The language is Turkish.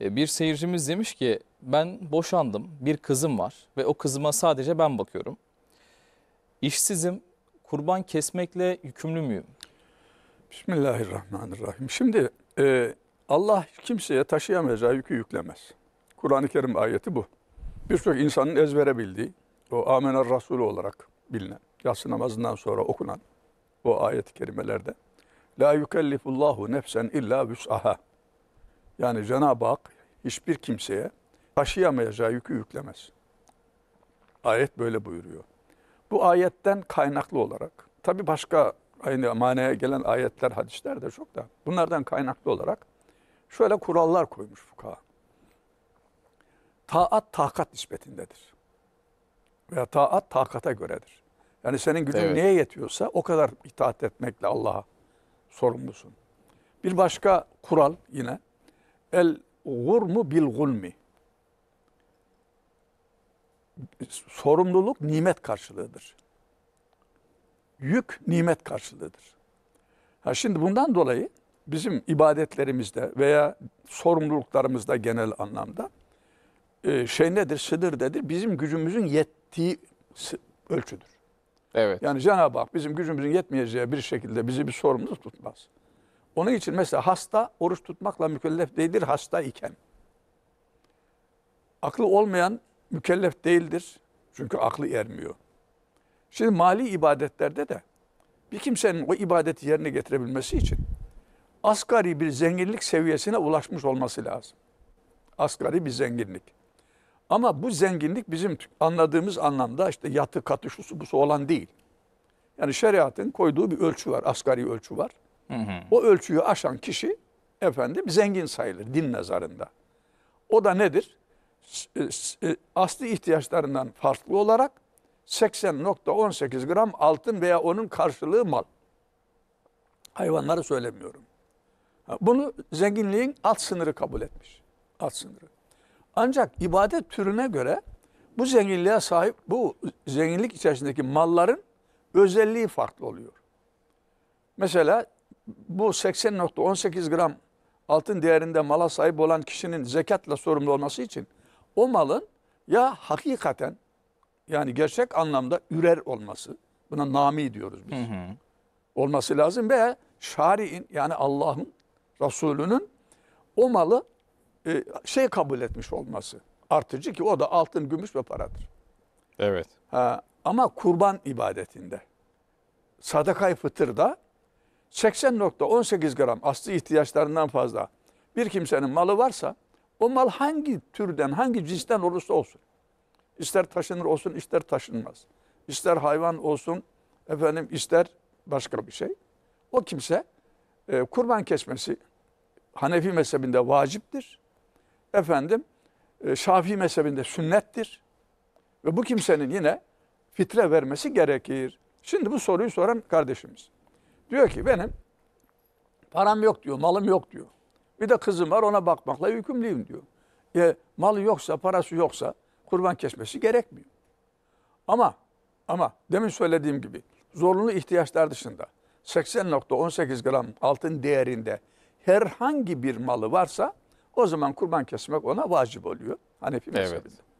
E, bir seyircimiz demiş ki ben boşandım bir kızım var ve o kızıma sadece ben bakıyorum. İşsizim kurban kesmekle yükümlü müyüm? Bismillahirrahmanirrahim. Şimdi e, Allah kimseye taşıyamayacağı yükü yüklemez. Kur'an-ı Kerim ayeti bu. Birçok insanın ezbere bildiği, o Amener Rasulü olarak bilinen, yatsı namazından sonra okunan o ayet-i kerimelerde La yükellifullahu nefsen illa vüs'aha yani Cenab-ı Hak hiçbir kimseye taşıyamayacağı yükü yüklemez. Ayet böyle buyuruyor. Bu ayetten kaynaklı olarak, tabi başka aynı manaya gelen ayetler, hadisler de çok da, bunlardan kaynaklı olarak şöyle kurallar koymuş Fuka. Taat takat nispetindedir. Veya taat takata göredir. Yani senin gücün evet. neye yetiyorsa o kadar itaat etmekle Allah'a sorumlusun. Bir başka kural yine El gurmu bil gulmi. Sorumluluk nimet karşılığıdır. Yük nimet karşılığıdır. Ha şimdi bundan dolayı bizim ibadetlerimizde veya sorumluluklarımızda genel anlamda e, şey nedir, sınır nedir? Bizim gücümüzün yettiği ölçüdür. Evet. Yani Cenab-ı Hak bizim gücümüzün yetmeyeceği bir şekilde bizi bir sorumluluk tutmaz. Onun için mesela hasta oruç tutmakla mükellef değildir hasta iken. Aklı olmayan mükellef değildir. Çünkü aklı ermiyor. Şimdi mali ibadetlerde de bir kimsenin o ibadeti yerine getirebilmesi için asgari bir zenginlik seviyesine ulaşmış olması lazım. Asgari bir zenginlik. Ama bu zenginlik bizim anladığımız anlamda işte yatı katı şusu busu olan değil. Yani şeriatın koyduğu bir ölçü var, asgari ölçü var. Hı hı. O ölçüyü aşan kişi efendim zengin sayılır din nazarında. O da nedir? E, e, asli ihtiyaçlarından farklı olarak 80.18 gram altın veya onun karşılığı mal. Hayvanları söylemiyorum. Bunu zenginliğin alt sınırı kabul etmiş. Alt sınırı. Ancak ibadet türüne göre bu zenginliğe sahip, bu zenginlik içerisindeki malların özelliği farklı oluyor. Mesela bu 80.18 gram altın değerinde mala sahip olan kişinin zekatla sorumlu olması için o malın ya hakikaten yani gerçek anlamda ürer olması buna nami diyoruz biz. Hı hı. Olması lazım ve şari'in yani Allah'ın Resulü'nün o malı e, şey kabul etmiş olması artıcı ki o da altın, gümüş ve paradır. Evet. Ha, ama kurban ibadetinde sadakay fıtırda 80.18 gram asli ihtiyaçlarından fazla bir kimsenin malı varsa o mal hangi türden, hangi cinsten olursa olsun. İster taşınır olsun, ister taşınmaz. İster hayvan olsun, efendim ister başka bir şey. O kimse e, kurban kesmesi Hanefi mezhebinde vaciptir. Efendim e, Şafii mezhebinde sünnettir. Ve bu kimsenin yine fitre vermesi gerekir. Şimdi bu soruyu soran kardeşimiz. Diyor ki benim param yok diyor, malım yok diyor. Bir de kızım var ona bakmakla yükümlüyüm diyor. E, malı yoksa, parası yoksa kurban kesmesi gerekmiyor. Ama ama demin söylediğim gibi zorunlu ihtiyaçlar dışında 80.18 gram altın değerinde herhangi bir malı varsa o zaman kurban kesmek ona vacip oluyor. Hanefi mezhebinde. Evet.